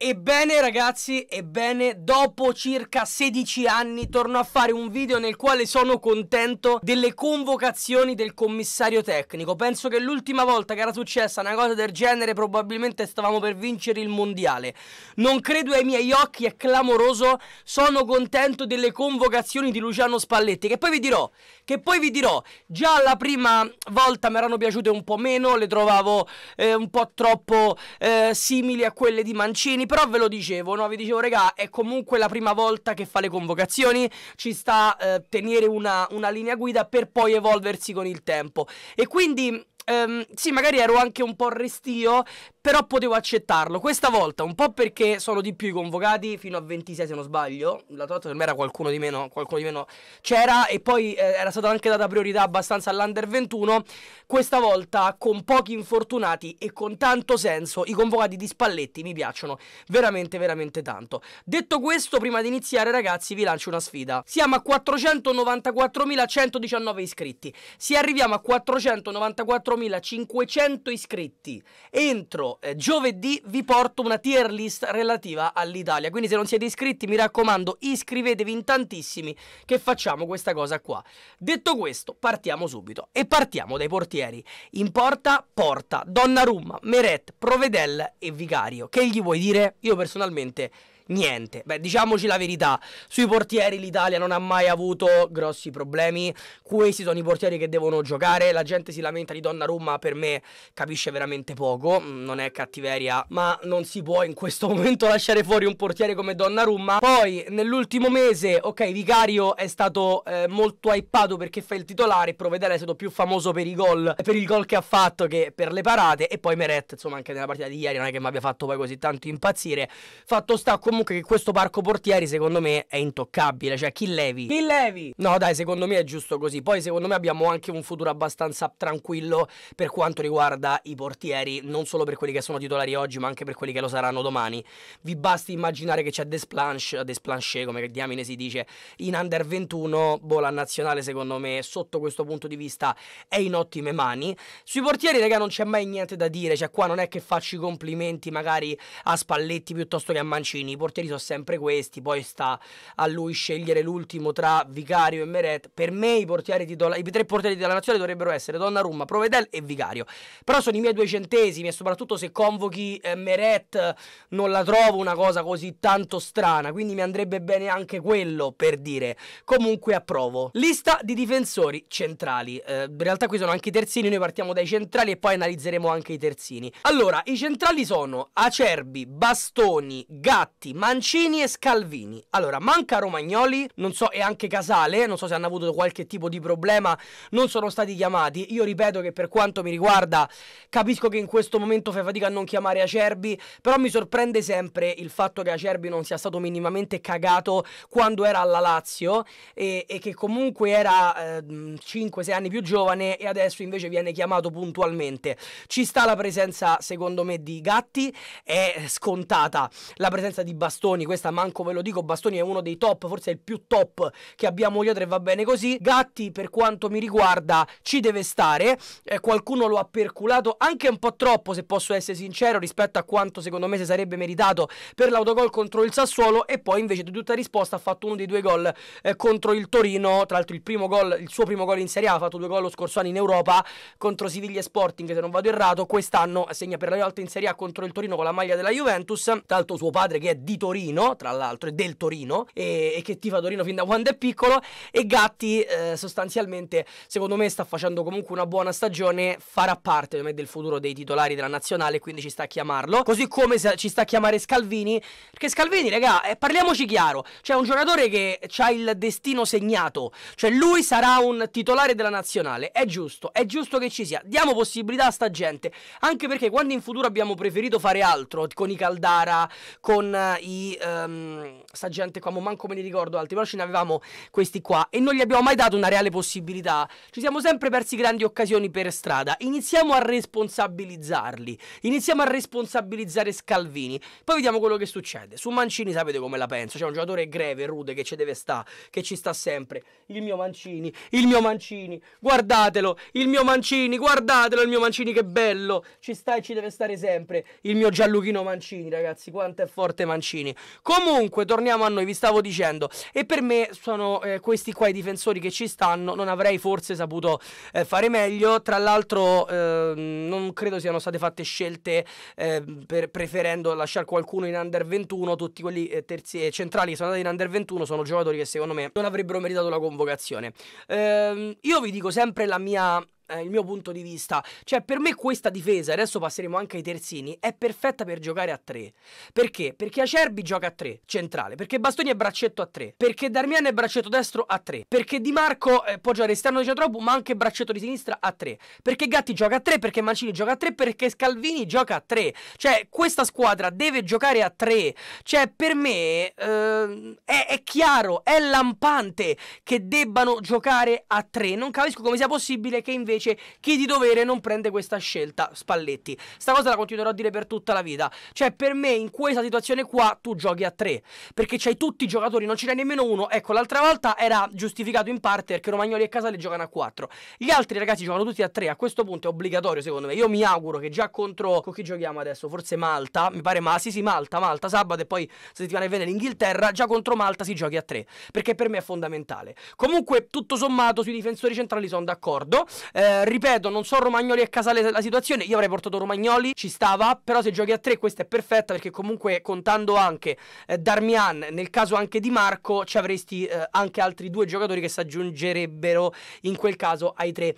Ebbene ragazzi, ebbene, dopo circa 16 anni torno a fare un video nel quale sono contento delle convocazioni del commissario tecnico. Penso che l'ultima volta che era successa una cosa del genere probabilmente stavamo per vincere il mondiale. Non credo ai miei occhi, è clamoroso, sono contento delle convocazioni di Luciano Spalletti, che poi vi dirò, che poi vi dirò, già la prima volta mi erano piaciute un po' meno, le trovavo eh, un po' troppo eh, simili a quelle di Mancini però ve lo dicevo, no? Vi dicevo, regà, è comunque la prima volta che fa le convocazioni, ci sta eh, tenere una, una linea guida per poi evolversi con il tempo. E quindi... Um, sì, magari ero anche un po' restio però potevo accettarlo. Questa volta, un po' perché sono di più i convocati, fino a 26 se non sbaglio, l'altra volta per me era qualcuno di meno, qualcuno di meno c'era e poi eh, era stata anche data priorità abbastanza all'Under 21. Questa volta con pochi infortunati e con tanto senso i convocati di Spalletti mi piacciono veramente veramente tanto. Detto questo, prima di iniziare ragazzi vi lancio una sfida. Siamo a 494.119 iscritti. Se arriviamo a 494.500 iscritti entro eh, giovedì vi porto una tier list relativa all'Italia. Quindi se non siete iscritti mi raccomando iscrivetevi in tantissimi che facciamo questa cosa qua. Detto questo partiamo subito e partiamo dai portieri. In porta Porta, Donnarumma, Meret, Provedel e Vicario. Che gli vuoi dire? Io personalmente niente. Beh, diciamoci la verità, sui portieri l'Italia non ha mai avuto grossi problemi. Questi sono i portieri che devono giocare. La gente si lamenta di Donnarumma, per me capisce veramente poco, mm, non è cattiveria, ma non si può in questo momento lasciare fuori un portiere come Donnarumma. Poi nell'ultimo mese, ok, Vicario è stato eh, molto hypato perché fa il titolare, Provedere è stato più famoso per i gol, per il gol che ha fatto che per le parate e poi Meret, insomma, anche nella partita di ieri non è che mi abbia fatto poi così tanto impazzire. Fatto sta comunque comunque che questo parco portieri secondo me è intoccabile, cioè chi levi? Chi levi? No dai, secondo me è giusto così, poi secondo me abbiamo anche un futuro abbastanza tranquillo per quanto riguarda i portieri, non solo per quelli che sono titolari oggi ma anche per quelli che lo saranno domani. Vi basti immaginare che c'è Desplanche, Desplanche come diamine si dice, in Under 21, boh la nazionale secondo me sotto questo punto di vista è in ottime mani. Sui portieri raga non c'è mai niente da dire, cioè qua non è che faccio i complimenti magari a Spalletti piuttosto che a Mancini, portieri sono sempre questi, poi sta a lui scegliere l'ultimo tra Vicario e Meret. Per me i, portieri titola- i tre portieri della nazionale dovrebbero essere Donnarumma, Provedel e Vicario. Però sono i miei due centesimi e soprattutto se convochi eh, Meret non la trovo una cosa così tanto strana, quindi mi andrebbe bene anche quello per dire. Comunque approvo. Lista di difensori centrali. Eh, in realtà qui sono anche i terzini, noi partiamo dai centrali e poi analizzeremo anche i terzini. Allora, i centrali sono Acerbi, Bastoni, Gatti, Mancini e Scalvini. Allora, manca Romagnoli, non so, e anche Casale, non so se hanno avuto qualche tipo di problema, non sono stati chiamati. Io ripeto che per quanto mi riguarda, capisco che in questo momento fai fatica a non chiamare Acerbi, però mi sorprende sempre il fatto che Acerbi non sia stato minimamente cagato quando era alla Lazio e, e che comunque era eh, 5-6 anni più giovane e adesso invece viene chiamato puntualmente. Ci sta la presenza, secondo me, di Gatti, è scontata la presenza di Battaglia Bastoni, questa manco ve lo dico, Bastoni è uno dei top, forse è il più top che abbiamo io tre, va bene così. Gatti per quanto mi riguarda ci deve stare, eh, qualcuno lo ha perculato anche un po' troppo se posso essere sincero rispetto a quanto secondo me si sarebbe meritato per l'autogol contro il Sassuolo e poi invece di tutta risposta ha fatto uno dei due gol eh, contro il Torino, tra l'altro il, goal, il suo primo gol in Serie A, ha fatto due gol lo scorso anno in Europa contro Siviglia Sporting se non vado errato, quest'anno segna per la prima volta in Serie A contro il Torino con la maglia della Juventus, tanto suo padre che è di Torino, tra l'altro, è del Torino, e, e che tifa Torino fin da quando è piccolo. E Gatti, eh, sostanzialmente, secondo me, sta facendo comunque una buona stagione. Farà parte me, del futuro dei titolari della nazionale, quindi ci sta a chiamarlo. Così come ci sta a chiamare Scalvini, perché Scalvini, raga, eh, parliamoci chiaro: c'è un giocatore che ha il destino segnato, cioè lui sarà un titolare della nazionale. È giusto, è giusto che ci sia. Diamo possibilità a sta gente, anche perché quando in futuro abbiamo preferito fare altro con i Caldara, con eh, i um, sta gente qua, manco me ne ricordo altri, però ce ne avevamo questi qua e non gli abbiamo mai dato una reale possibilità. Ci siamo sempre persi grandi occasioni per strada. Iniziamo a responsabilizzarli. Iniziamo a responsabilizzare Scalvini. Poi vediamo quello che succede. Su Mancini sapete come la penso, c'è un giocatore greve, rude che ci deve sta, che ci sta sempre. Il mio Mancini, il mio Mancini, guardatelo, il mio Mancini, guardatelo il mio Mancini che bello. Ci sta e ci deve stare sempre. Il mio Gianluchino Mancini, ragazzi, quanto è forte Mancini. Mancini. Comunque, torniamo a noi, vi stavo dicendo. E per me sono eh, questi qua i difensori che ci stanno. Non avrei forse saputo eh, fare meglio. Tra l'altro, eh, non credo siano state fatte scelte ehm, per, preferendo lasciare qualcuno in under 21. Tutti quelli eh, terzi e centrali che sono andati in under 21 sono giocatori che secondo me non avrebbero meritato la convocazione. Ehm, io vi dico sempre la mia eh, il mio punto di vista. Cioè, per me questa difesa, adesso passeremo anche ai terzini, è perfetta per giocare a tre. Perché? Perché Acerbi gioca a tre, centrale. Perché Bastoni è braccetto a tre. Perché Darmian è braccetto destro a tre. Perché Di Marco eh, può giocare esterno di centrocampo, ma anche braccetto di sinistra a tre. Perché Gatti gioca a tre, perché Mancini gioca a tre, perché Scalvini gioca a tre. Cioè, questa squadra deve giocare a tre. Cioè, per me eh, è, è chiaro, è lampante che debbano giocare a tre. Non capisco come sia possibile che invece invece chi di dovere non prende questa scelta, Spalletti. Sta cosa la continuerò a dire per tutta la vita. Cioè, per me, in questa situazione qua, tu giochi a tre. Perché c'hai tutti i giocatori, non ce n'è nemmeno uno. Ecco, l'altra volta era giustificato in parte perché Romagnoli e Casale giocano a quattro. Gli altri ragazzi giocano tutti a tre. A questo punto è obbligatorio, secondo me. Io mi auguro che già contro. Con chi giochiamo adesso? Forse Malta. Mi pare ma sì, sì, Malta, Malta, sabato e poi settimana che viene l'Inghilterra. Già contro Malta si giochi a tre. Perché per me è fondamentale. Comunque, tutto sommato, sui difensori centrali sono d'accordo. Eh, eh, ripeto, non so Romagnoli e Casale la situazione. Io avrei portato Romagnoli, ci stava. Però se giochi a tre, questa è perfetta perché comunque contando anche eh, Darmian, nel caso anche di Marco, ci avresti eh, anche altri due giocatori che si aggiungerebbero in quel caso ai tre.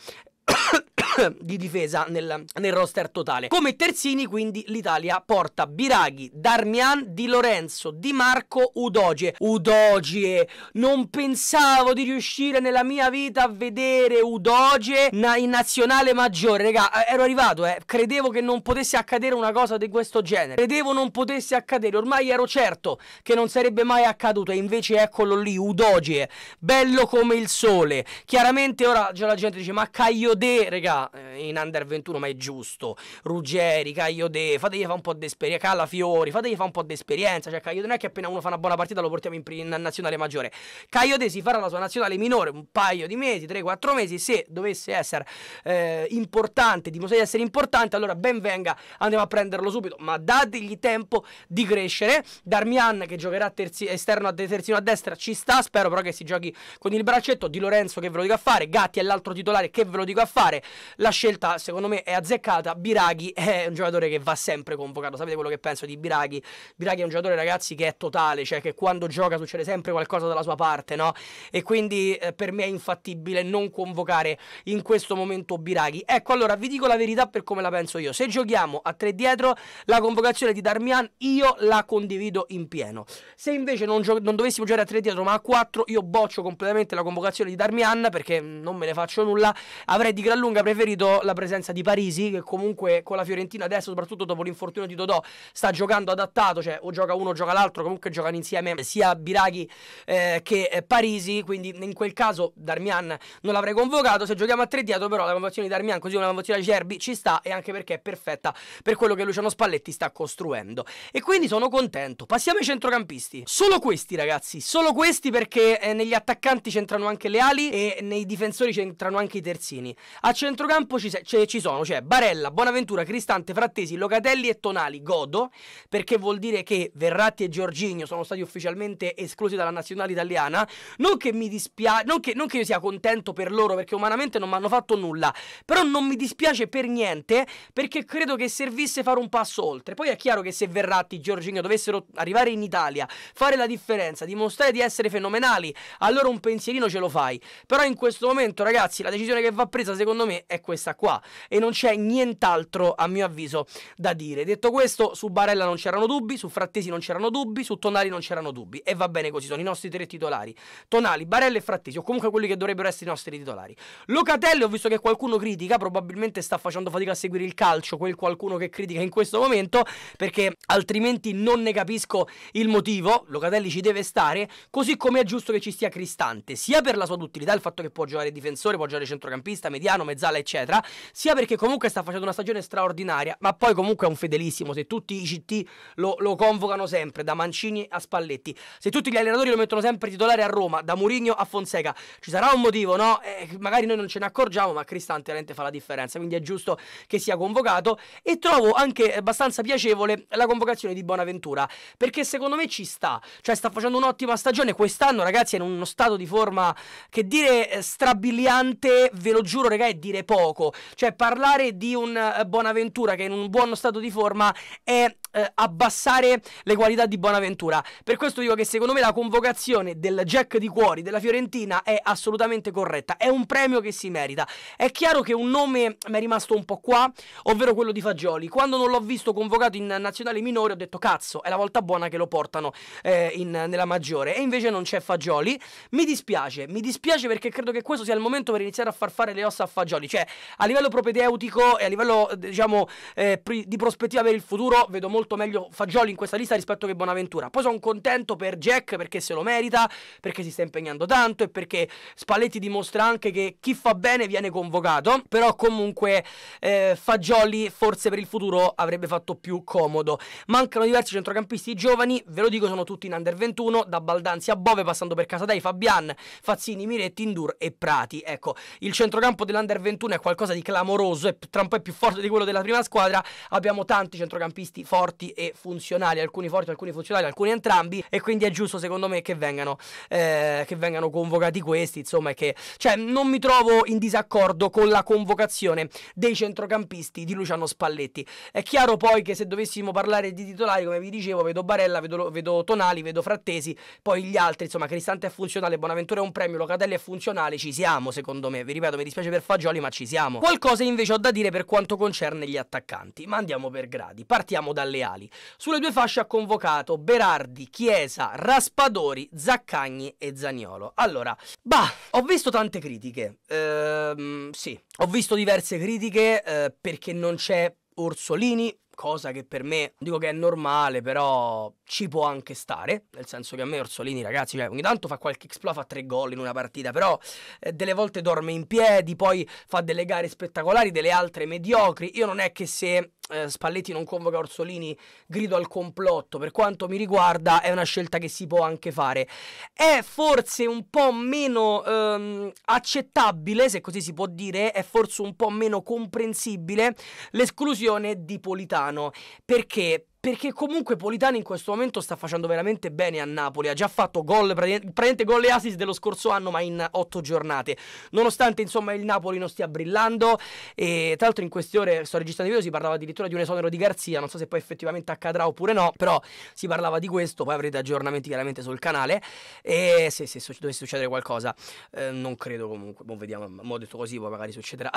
di difesa nel, nel roster totale. Come terzini quindi l'Italia porta Biraghi, Darmian, Di Lorenzo, Di Marco, Udoge. Udoge, non pensavo di riuscire nella mia vita a vedere Udoge na in nazionale maggiore, raga, ero arrivato, eh, credevo che non potesse accadere una cosa di questo genere, credevo non potesse accadere, ormai ero certo che non sarebbe mai accaduto e invece eccolo lì, Udoge, bello come il sole, chiaramente ora già la gente dice ma Caio De, raga, eh, in under 21, ma è giusto. Ruggeri, Cagliode, fategli fare un po' di esperienza. Calafiori, fategli fare un po' di esperienza. Cioè, Cagliode non è che appena uno fa una buona partita lo portiamo in, in nazionale maggiore. Cagliode si farà la sua nazionale minore un paio di mesi, 3-4 mesi. Se dovesse essere eh, importante, dimostra di essere importante, allora ben venga, andiamo a prenderlo subito. Ma dategli tempo di crescere. Darmian, che giocherà terzi, esterno a, terzino a destra, ci sta. Spero però che si giochi con il braccetto. Di Lorenzo, che ve lo dico a fare. Gatti è l'altro titolare, che ve lo dico a fare la scelta secondo me è azzeccata. Biraghi è un giocatore che va sempre convocato. Sapete quello che penso di Biraghi? Biraghi è un giocatore, ragazzi, che è totale, cioè che quando gioca succede sempre qualcosa dalla sua parte, no? E quindi eh, per me è infattibile non convocare in questo momento Biraghi. Ecco, allora vi dico la verità per come la penso io. Se giochiamo a tre dietro, la convocazione di Darmian io la condivido in pieno. Se invece non, gio- non dovessimo giocare a tre dietro, ma a quattro, io boccio completamente la convocazione di Darmian perché non me ne faccio nulla. Avrei di gran lunga preferito preferito la presenza di Parisi, che comunque con la Fiorentina adesso, soprattutto dopo l'infortunio di Dodò, sta giocando adattato, cioè o gioca uno o gioca l'altro, comunque giocano insieme sia Biraghi eh, che eh, Parisi, quindi in quel caso Darmian non l'avrei convocato, se giochiamo a tre dietro però la convocazione di Darmian così come la convocazione di Cerbi ci sta e anche perché è perfetta per quello che Luciano Spalletti sta costruendo. E quindi sono contento. Passiamo ai centrocampisti. Solo questi ragazzi, solo questi perché eh, negli attaccanti c'entrano anche le ali e nei difensori c'entrano anche i terzini. A centrocampo centrocampo ci, se- ci sono, cioè Barella, Bonaventura, Cristante, Frattesi, Locatelli e Tonali. Godo, perché vuol dire che Verratti e Giorginio sono stati ufficialmente esclusi dalla nazionale italiana. Non che mi dispiace, non, non che io sia contento per loro, perché umanamente non mi hanno fatto nulla. Però non mi dispiace per niente, perché credo che servisse fare un passo oltre. Poi è chiaro che se Verratti e Giorginio dovessero arrivare in Italia, fare la differenza, dimostrare di essere fenomenali, allora un pensierino ce lo fai. Però in questo momento, ragazzi, la decisione che va presa, secondo me, è questa qua e non c'è nient'altro a mio avviso da dire. Detto questo, su Barella non c'erano dubbi, su Frattesi non c'erano dubbi, su Tonali non c'erano dubbi e va bene così, sono i nostri tre titolari. Tonali, Barella e Frattesi o comunque quelli che dovrebbero essere i nostri titolari. Locatelli ho visto che qualcuno critica, probabilmente sta facendo fatica a seguire il calcio, quel qualcuno che critica in questo momento perché altrimenti non ne capisco il motivo, Locatelli ci deve stare, così come è giusto che ci stia Cristante, sia per la sua duttilità, il fatto che può giocare difensore, può giocare centrocampista, mediano, mezzala, eccetera eccetera, sia perché comunque sta facendo una stagione straordinaria, ma poi comunque è un fedelissimo, se tutti i CT lo, lo convocano sempre, da Mancini a Spalletti, se tutti gli allenatori lo mettono sempre titolare a Roma, da Murigno a Fonseca, ci sarà un motivo, no? Eh, magari noi non ce ne accorgiamo, ma Cristante veramente fa la differenza, quindi è giusto che sia convocato e trovo anche abbastanza piacevole la convocazione di Bonaventura, perché secondo me ci sta, cioè sta facendo un'ottima stagione, quest'anno ragazzi è in uno stato di forma che dire eh, strabiliante, ve lo giuro, ragazzi, è dire poco poco. Cioè, parlare di un eh, Bonaventura che è in un buono stato di forma è eh, abbassare le qualità di Bonaventura. Per questo dico che secondo me la convocazione del Jack di Cuori della Fiorentina è assolutamente corretta. È un premio che si merita. È chiaro che un nome mi è rimasto un po' qua, ovvero quello di Fagioli. Quando non l'ho visto convocato in nazionale minore ho detto cazzo, è la volta buona che lo portano eh, in, nella maggiore. E invece non c'è Fagioli. Mi dispiace, mi dispiace perché credo che questo sia il momento per iniziare a far fare le ossa a Fagioli. Cioè, a livello propedeutico e a livello diciamo eh, di prospettiva per il futuro vedo molto meglio Fagioli in questa lista rispetto che Bonaventura. Poi sono contento per Jack perché se lo merita, perché si sta impegnando tanto e perché Spalletti dimostra anche che chi fa bene viene convocato, però comunque eh, Fagioli forse per il futuro avrebbe fatto più comodo. Mancano diversi centrocampisti giovani, ve lo dico sono tutti in under 21, da Baldanzi a Bove passando per Casadei, Fabian, Fazzini, Miretti, Indur e Prati. Ecco, il centrocampo dell'under 21 è qualcosa di clamoroso e tra un po' è più forte di quello della prima squadra. Abbiamo tanti centrocampisti forti e funzionali, alcuni forti, alcuni funzionali, alcuni entrambi. E quindi è giusto, secondo me, che vengano, eh, che vengano convocati questi. Insomma, che cioè, non mi trovo in disaccordo con la convocazione dei centrocampisti di Luciano Spalletti. È chiaro poi che se dovessimo parlare di titolari, come vi dicevo, vedo Barella, vedo, vedo Tonali, vedo Frattesi, poi gli altri, insomma, Cristante è funzionale, Bonaventura è un premio, Locatelli è funzionale, ci siamo, secondo me. Vi ripeto, mi dispiace per Fagioli, ma ci ci siamo. Qualcosa invece ho da dire per quanto concerne gli attaccanti, ma andiamo per gradi. Partiamo dalle ali. Sulle due fasce ha convocato Berardi, Chiesa, Raspadori, Zaccagni e Zaniolo. Allora, bah, ho visto tante critiche. Ehm, sì, ho visto diverse critiche eh, perché non c'è Orsolini, cosa che per me, dico che è normale, però ci può anche stare, nel senso che a me Orsolini, ragazzi, cioè, ogni tanto fa qualche exploit, fa tre gol in una partita, però eh, delle volte dorme in piedi, poi fa delle gare spettacolari, delle altre mediocri. Io non è che se eh, Spalletti non convoca Orsolini, grido al complotto, per quanto mi riguarda è una scelta che si può anche fare. È forse un po' meno ehm, accettabile, se così si può dire, è forse un po' meno comprensibile l'esclusione di Politano. Perché? Perché comunque Politano in questo momento sta facendo veramente bene a Napoli. Ha già fatto gol, praticamente gol e assist dello scorso anno, ma in otto giornate. Nonostante insomma il Napoli non stia brillando, e tra l'altro in queste ore sto registrando i video, si parlava addirittura di un esonero di Garzia. Non so se poi effettivamente accadrà oppure no, però si parlava di questo. Poi avrete aggiornamenti chiaramente sul canale. E se, se dovesse succedere qualcosa, eh, non credo comunque. Boh, vediamo, mo detto così, poi magari succederà.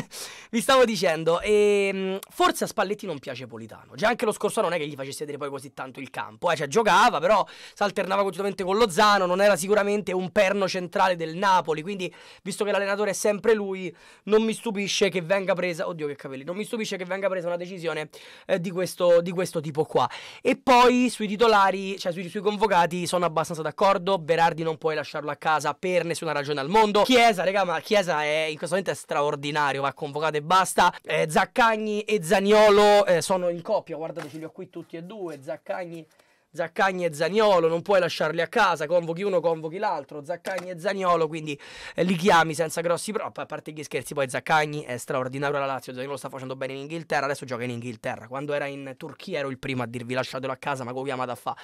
Vi stavo dicendo, e, ehm, forse a Spalletti non piace Politano. Già anche lo scorso anno non è che gli facesse vedere poi così tanto il campo, eh, cioè giocava, però si alternava continuamente con Lozano, non era sicuramente un perno centrale del Napoli, quindi visto che l'allenatore è sempre lui, non mi stupisce che venga presa, oddio che capelli, non mi stupisce che venga presa una decisione eh, di, questo, di, questo, tipo qua. E poi sui titolari, cioè sui, sui convocati sono abbastanza d'accordo, Berardi non puoi lasciarlo a casa per nessuna ragione al mondo, Chiesa, raga, ma Chiesa è, in questo momento è straordinario, va convocato e basta, eh, Zaccagni e Zaniolo eh, sono in coppia, guardateci li ho qui qui tutti e due, Zaccagni Zaccagni e Zaniolo, non puoi lasciarli a casa, convochi uno, convochi l'altro, Zaccagni e Zaniolo, quindi eh, li chiami senza grossi pro, a parte gli scherzi, poi Zaccagni è straordinario la Lazio, Zaniolo sta facendo bene in Inghilterra, adesso gioca in Inghilterra, quando era in Turchia ero il primo a dirvi lasciatelo a casa, ma come chiama da fa?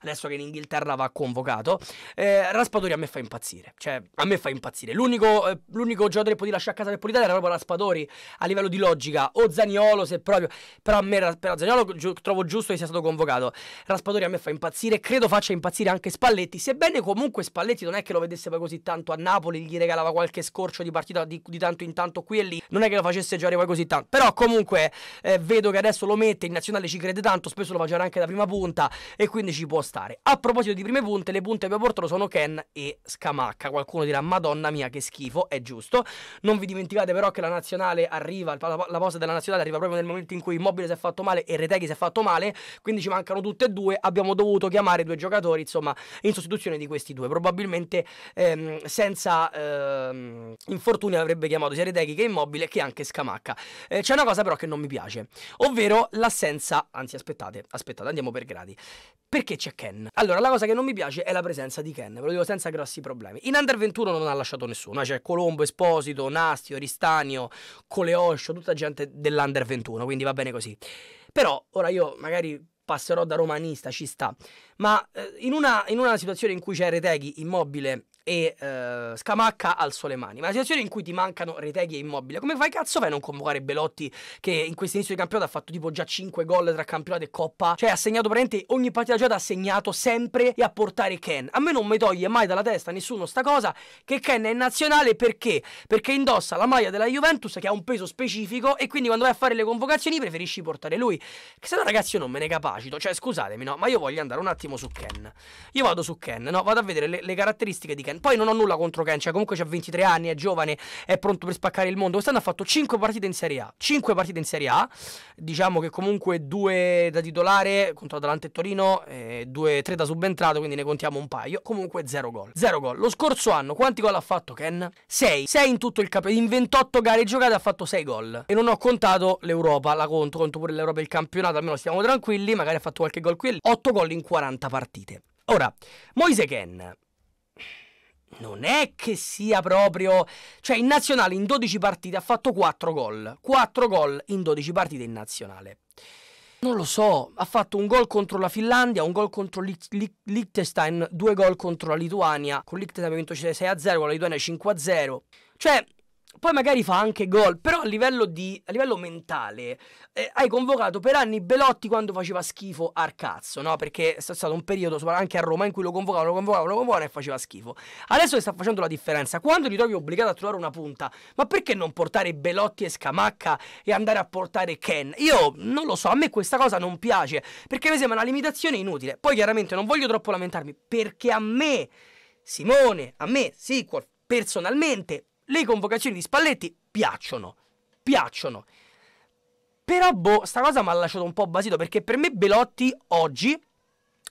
Adesso che in Inghilterra va convocato, eh, Raspadori a me fa impazzire, cioè a me fa impazzire, l'unico, eh, l'unico giocatore che potevi lasciare a casa per Politano era proprio Raspadori, a livello di logica, o Zaniolo se proprio, però a me, però Zaniolo trovo giusto che sia stato convocato, Raspadori a a me fa impazzire, credo faccia impazzire anche Spalletti, sebbene comunque Spalletti non è che lo vedesse poi così tanto a Napoli, gli regalava qualche scorcio di partita di, di tanto in tanto qui e lì, non è che lo facesse giocare poi così tanto, però comunque eh, vedo che adesso lo mette, in nazionale ci crede tanto, spesso lo faceva anche da prima punta e quindi ci può stare. A proposito di prime punte, le punte che abbiamo portato sono Ken e Scamacca, qualcuno dirà madonna mia che schifo, è giusto, non vi dimenticate però che la nazionale arriva, la, la posta della nazionale arriva proprio nel momento in cui Immobile si è fatto male e Reteghi si è fatto male, quindi ci mancano tutte e due, abbiamo abbiamo dovuto chiamare due giocatori, insomma, in sostituzione di questi due. Probabilmente ehm, senza ehm, infortuni avrebbe chiamato sia Reteghi che Immobile che anche Scamacca. Eh, c'è una cosa però che non mi piace, ovvero l'assenza, anzi aspettate, aspettate, andiamo per gradi. Perché c'è Ken? Allora, la cosa che non mi piace è la presenza di Ken, ve lo dico senza grossi problemi. In Under 21 non ha lasciato nessuno, c'è cioè Colombo, Esposito, Nastio, Ristanio, Coleoscio, tutta gente dell'Under 21, quindi va bene così. Però ora io magari passerò da romanista, ci sta. Ma eh, in, una, in, una, situazione in cui c'è Reteghi immobile e eh, Scamacca al sole mani. Ma la situazione in cui ti mancano Reteghi e Immobile, come fai cazzo fai non convocare Belotti che in questo inizio di campionato ha fatto tipo già 5 gol tra campionato e coppa? Cioè ha segnato praticamente ogni partita giocata ha segnato sempre e a portare Ken. A me non mi toglie mai dalla testa nessuno sta cosa che Ken è in nazionale perché? Perché indossa la maglia della Juventus che ha un peso specifico e quindi quando vai a fare le convocazioni preferisci portare lui. Che se no ragazzi io non me ne capacito, cioè scusatemi no, ma io voglio andare un attimo su Ken. Io vado su Ken, no, vado a vedere le, le caratteristiche di Ken. Poi non ho nulla contro Ken, cioè comunque c'ha 23 anni, è giovane, è pronto per spaccare il mondo. Quest'anno ha fatto 5 partite in Serie A. 5 partite in Serie A, diciamo che comunque 2 da titolare contro Atalanta e Torino, 2, eh, 3 da subentrato, quindi ne contiamo un paio. Comunque 0 gol. 0 gol. Lo scorso anno quanti gol ha fatto Ken? 6. 6 in tutto il campionato. In 28 gare giocate ha fatto 6 gol. E non ho contato l'Europa, la conto, conto pure l'Europa e il campionato, almeno stiamo tranquilli, magari ha fatto qualche gol qui. 8 gol in 40 partite. Ora, Moise Ken non è che sia proprio... Cioè, in nazionale in 12 partite ha fatto 4 gol. 4 gol in 12 partite in nazionale. Non lo so, ha fatto un gol contro la Finlandia, un gol contro Liechtenstein, due gol contro la Lituania. Con Liechtenstein abbiamo vinto 6-0, cioè, con la Lituania 5-0. Cioè, poi magari fa anche gol, però a livello, di, a livello mentale eh, hai convocato per anni Belotti quando faceva schifo al cazzo, no? Perché è stato un periodo anche a Roma in cui lo convocavano, lo convocavano, lo convocavano e faceva schifo. Adesso che sta facendo la differenza, quando ti trovi obbligato a trovare una punta, ma perché non portare Belotti e Scamacca e andare a portare Ken? Io non lo so, a me questa cosa non piace, perché mi sembra una limitazione inutile. Poi chiaramente non voglio troppo lamentarmi, perché a me, Simone, a me, Sequel, personalmente le convocazioni di Spalletti piacciono, piacciono. Però, boh, sta cosa mi ha lasciato un po' basito perché per me Belotti oggi,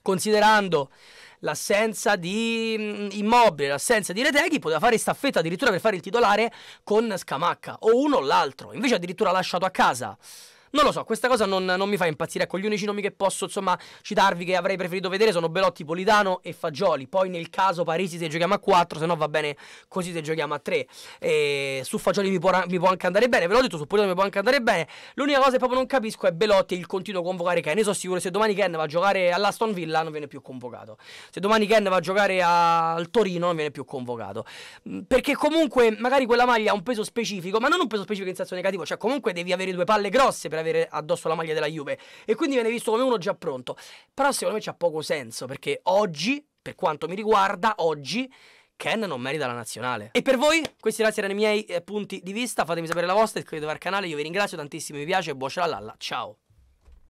considerando l'assenza di mm, Immobile, l'assenza di Reteghi, poteva fare staffetta addirittura per fare il titolare con Scamacca o uno o l'altro. Invece addirittura ha lasciato a casa non lo so, questa cosa non, non, mi fa impazzire. Ecco, gli unici nomi che posso, insomma, citarvi che avrei preferito vedere sono Belotti, Politano e Fagioli. Poi nel caso Parisi se giochiamo a 4, se no va bene così se giochiamo a 3. E su Fagioli mi può, mi può, anche andare bene, ve l'ho detto, su Politano mi può anche andare bene. L'unica cosa che proprio non capisco è Belotti e il continuo convocare Ken. Io sono sicuro se domani Ken va a giocare all'Aston Villa non viene più convocato. Se domani Ken va a giocare al Torino non viene più convocato. Mm, perché comunque magari quella maglia ha un peso specifico, ma non un peso specifico in senso negativo, cioè comunque devi avere due palle grosse per per avere addosso la maglia della Juve e quindi viene visto come uno già pronto. Però secondo me c'ha poco senso perché oggi, per quanto mi riguarda, oggi Ken non merita la nazionale. E per voi, questi ragazzi erano i miei eh, punti di vista. Fatemi sapere la vostra, iscrivetevi al canale. Io vi ringrazio tantissimo, mi piace, buon ciao.